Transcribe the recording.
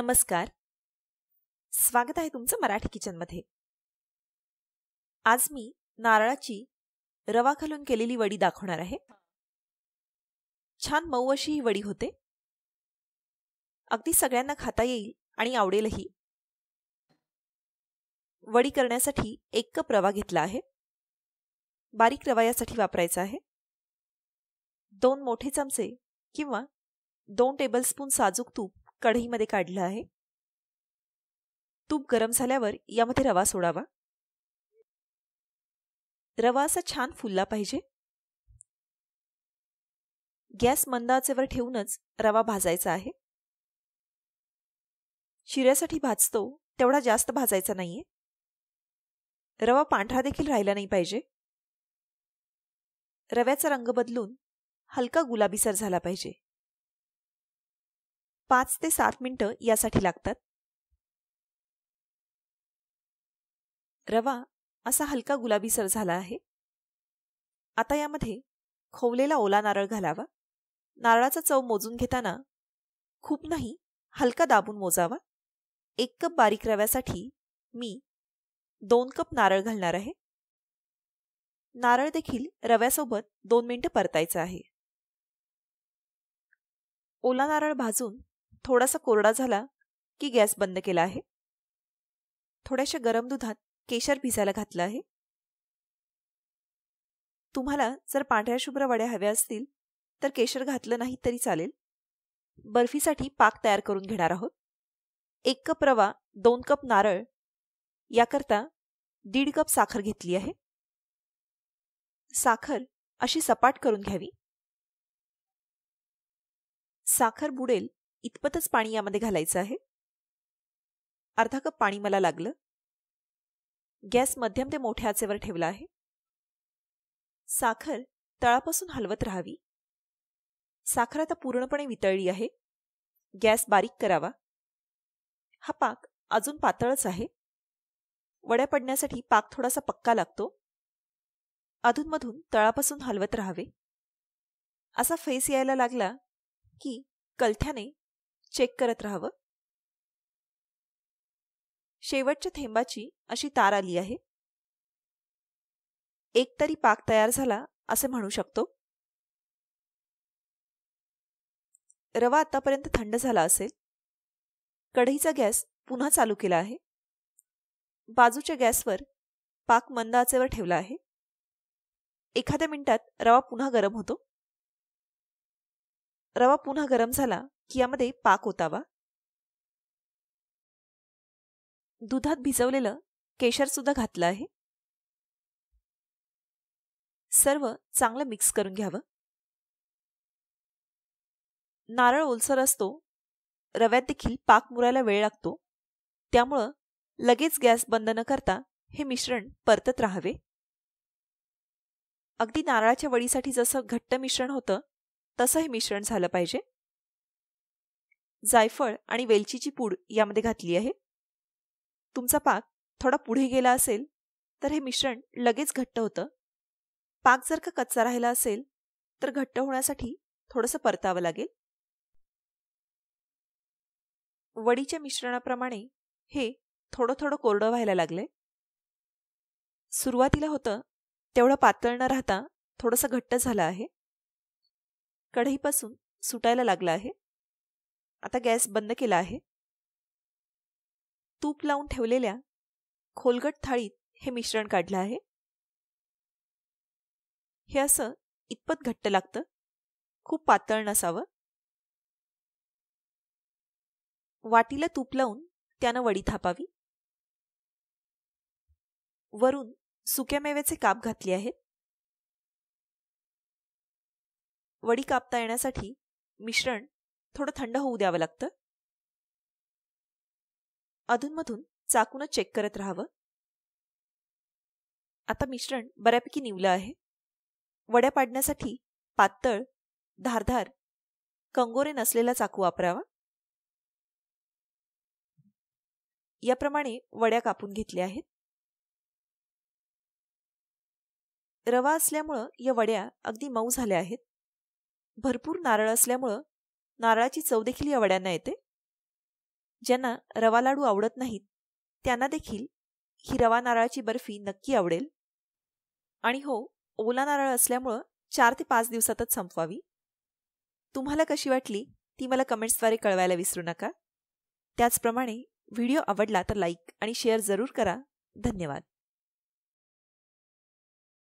नमस्कार स्वागत आहे तुमचं मराठी किचनमध्ये आज मी नारळाची रवा घालून केलेली वडी दाखवणार आहे छान मऊ अशी ही वडी होते अगदी सगळ्यांना खाता येईल आणि आवडेलही वडी करण्यासाठी एक कप रवा घेतला आहे बारीक रवा यासाठी वापरायचा आहे दोन मोठे चमचे किंवा दोन टेबलस्पून साजूक तूप कढईमध्ये काढलं आहे तूप गरम झाल्यावर यामध्ये रवा सोडावा रवा असा छान फुलला पाहिजे गॅस मंदाचेवर ठेवूनच रवा भाजायचा आहे शिऱ्यासाठी भाजतो तेवढा जास्त भाजायचा नाहीये रवा पांढरा देखील राहिला नाही पाहिजे रव्याचा रंग बदलून हलका गुलाबीसर झाला पाहिजे पाच ते सात मिनटं यासाठी लागतात रवा असा हलका गुलाबीसर झाला आहे आता यामध्ये खोवलेला ओला नारळ घालावा नारळाचा चव मोजून घेताना खूप नाही हलका दाबून मोजावा एक कप बारीक रव्यासाठी मी दोन कप नारळ घालणार आहे नारळ देखील रव्यासोबत दोन मिनटं परतायचं आहे ओला नारळ भाजून थोडासा कोरडा झाला की गॅस बंद केला आहे थोड्याशा गरम दुधात केशर भिजायला घातलं आहे तुम्हाला जर पांढऱ्या शुभ्र वड्या हव्या असतील तर केशर घातलं नाही तरी चालेल बर्फीसाठी पाक तयार करून घेणार आहोत एक कप रवा दोन कप नारळ याकरता दीड कप साखर घेतली आहे साखर अशी सपाट करून घ्यावी साखर बुडेल इतपतच पाणी यामध्ये घालायचं आहे अर्धा कप पाणी मला लागलं गॅस मध्यम ते मोठ्या आचेवर ठेवला आहे साखर तळापासून हलवत राहावी साखर आता पूर्णपणे वितळली आहे गॅस बारीक करावा हा पाक अजून पातळच आहे वड्या पडण्यासाठी पाक थोडासा पक्का लागतो अधूनमधून तळापासून हलवत राहावे असा फेस यायला लागला की कलथ्याने चेक करत राहावं शेवटच्या थेंबाची अशी तार आली आहे एक तरी पाक तयार झाला असे म्हणू शकतो रवा आतापर्यंत थंड झाला असेल कढईचा गॅस पुन्हा चालू केला आहे बाजूच्या गॅसवर पाक मंदाचेवर ठेवला आहे एखाद्या मिनिटात रवा पुन्हा गरम होतो रवा पुन्हा गरम झाला की यामध्ये पाक होतावा दुधात भिजवलेलं केशर सुद्धा घातलं आहे सर्व चांगलं मिक्स करून घ्यावं नारळ ओलसर असतो रव्यात देखील पाक मुरायला वेळ लागतो त्यामुळं लगेच गॅस बंद न करता हे मिश्रण परतत राहावे अगदी नारळाच्या वडीसाठी जसं घट्ट मिश्रण होतं तसं हे मिश्रण झालं पाहिजे जायफळ आणि वेलचीची पूड यामध्ये घातली आहे तुमचा पाक थोडा पुढे गेला असेल तर हे मिश्रण लगेच घट्ट होतं पाक जर का कच्चा राहिला असेल तर घट्ट होण्यासाठी थोडंसं परतावं लागेल वडीच्या मिश्रणाप्रमाणे हे थोडं थोडं कोरडं व्हायला लागले सुरुवातीला होतं तेवढं पातळ न राहता थोडंसं घट्ट झालं आहे कढईपासून सुटायला लागला आहे आता गॅस बंद केला आहे तूप लावून ठेवलेल्या खोलगट थाळीत हे मिश्रण काढलं आहे हे असं इतपत घट्ट लागतं खूप पातळ नसावं वाटीला तूप लावून त्यानं वडी थापावी वरून सुक्या मेव्याचे काप घातले आहेत वडी कापता येण्यासाठी मिश्रण थोडं थंड होऊ द्यावं लागतं अधूनमधून चाकून चेक करत राहावं आता मिश्रण बऱ्यापैकी निवलं आहे वड्या पाडण्यासाठी पातळ धारधार कंगोरे नसलेला चाकू वापरावा याप्रमाणे वड्या कापून घेतल्या आहेत रवा असल्यामुळं या वड्या अगदी मऊ झाल्या आहेत भरपूर नारळ असल्यामुळं नारळाची चव देखील या वड्यांना येते ज्यांना रवा लाडू आवडत नाहीत त्यांना देखील ही रवा नारळाची बर्फी नक्की आवडेल आणि हो ओला नारळ असल्यामुळं चार ते पाच दिवसातच संपवावी तुम्हाला कशी वाटली ती मला कमेंट्सद्वारे कळवायला विसरू नका त्याचप्रमाणे व्हिडिओ आवडला तर लाईक आणि शेअर जरूर करा धन्यवाद